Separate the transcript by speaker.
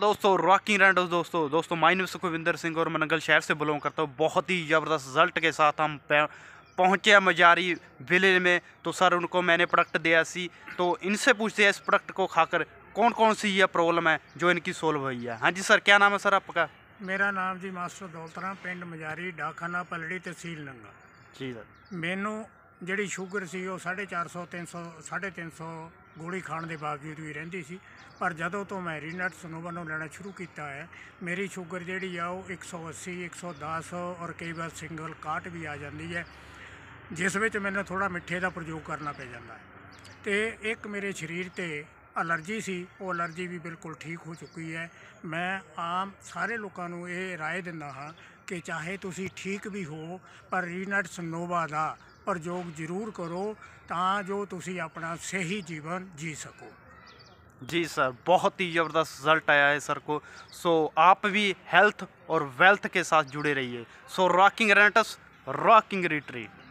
Speaker 1: दोस्तों रॉकिंग रैंडोज दोस्तों दोस्तों माय सुखविंदर सिंह और मैं शहर से बिलोंग करता हूँ बहुत ही ज़बरदस्त रिजल्ट के साथ हम पहुँचे मजारी विलेज में तो सर उनको मैंने प्रोडक्ट दिया सी तो इनसे पूछते हैं इस प्रोडक्ट को खाकर कौन कौन सी यह प्रॉब्लम है जो इनकी सोल्व हुई है हाँ जी सर क्या नाम है सर आपका
Speaker 2: मेरा नाम जी मास्टर पेंड दौलत राम ਪਿੰਡ ਮਜਾਰੀ ਡਾਖਾਨਾ ਪਲੜੀ ਤਹਿਸੀਲ ਨੰਗਾ ਜੀ ਸਰ साढ़े चार सौ तीन सौ साढ़े तीन सौ ਗੋਲੀ ਖਾਣ ਦੇ ਬਾਵਜੂਦ ਵੀ ਰਹਿੰਦੀ ਸੀ ਪਰ ਜਦੋਂ ਤੋਂ ਮੈਂ ਰੀਨਟ ਸਨੋਵਾ ਨੂੰ ਲੈਣਾ ਸ਼ੁਰੂ ਕੀਤਾ ਹੈ ਮੇਰੀ ਸ਼ੂਗਰ ਜਿਹੜੀ ਆ ਉਹ 180 110 ਔਰ ਕਈ ਵਾਰ ਸਿੰਗਲ 61 ਵੀ ਆ ਜਾਂਦੀ ਹੈ ਜਿਸ ਵਿੱਚ ਮੈਨੂੰ ਥੋੜਾ ਮਿੱਠੇ ਦਾ ਪ੍ਰਯੋਗ ਕਰਨਾ ਪੈ ਜਾਂਦਾ ਹੈ ਤੇ ਇੱਕ ਮੇਰੇ ਸਰੀਰ ਤੇ ਅਲਰਜੀ ਸੀ ਉਹ ਅਲਰਜੀ ਵੀ ਬਿਲਕੁਲ ਠੀਕ ਹੋ ਚੁੱਕੀ ਹੈ ਮੈਂ ਆਮ ਸਾਰੇ ਲੋਕਾਂ ਨੂੰ ਇਹ ਰਾਏ ਦਿੰਦਾ ਹਾਂ ਕਿ ਚਾਹੇ ਤੁਸੀਂ ਠੀਕ ਵੀ ਹੋ ਪਰ ਰੀਨਟ ਸਨੋਵਾ ਦਾ प्रयोग जरूर करो ਤਾਂ ਜੋ ਤੁਸੀਂ ਆਪਣਾ ਸਹੀ ਜੀਵਨ ਜੀ ਸਕੋ
Speaker 1: जी सर बहुत ही ज़बरदस्त रिजल्ट आया है सर को सो आप भी हेल्थ और वेल्थ के साथ जुड़े रहिए so rocking rents rocking retreat